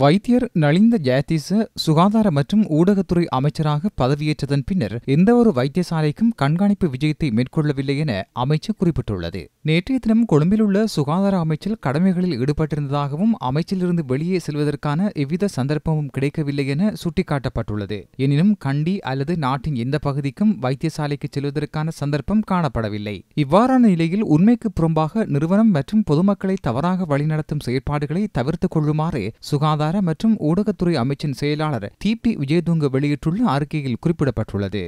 வைத்தியர் நலிந்த ஜெயதீச சுகாதார மற்றும் ஊடகத்துறை அமைச்சராக பதவியேற்றதன் பின்னர் எந்தவொரு வைத்தியசாலைக்கும் கண்காணிப்பு விஜயத்தை மேற்கொள்ளவில்லை என அமைச்சர் குறிப்பிட்டுள்ளது நேற்றைய தினம் கொழும்பில் உள்ள சுகாதார அமைச்சர் கடமைகளில் ஈடுபட்டிருந்ததாகவும் அமைச்சிலிருந்து வெளியே செல்வதற்கான எவ்வித சந்தர்ப்பமும் கிடைக்கவில்லை என சுட்டிக்காட்டப்பட்டுள்ளது எனினும் கண்டி அல்லது நாட்டின் எந்த பகுதிக்கும் வைத்தியசாலைக்கு செல்வதற்கான சந்தர்ப்பம் காணப்படவில்லை இவ்வாறான நிலையில் உண்மைக்கு புறம்பாக நிறுவனம் மற்றும் பொதுமக்களை தவறாக வழிநடத்தும் செயற்பாடுகளை தவிர்த்துக் கொள்ளுமாறு சுகாதார சுகாதார மற்றும் ஊடகத்துறை அமைச்சின் செயலாளர் தீப்தி விஜயதுங்க வெளியிட்டுள்ள அறிக்கையில் குறிப்பிடப்பட்டுள்ளது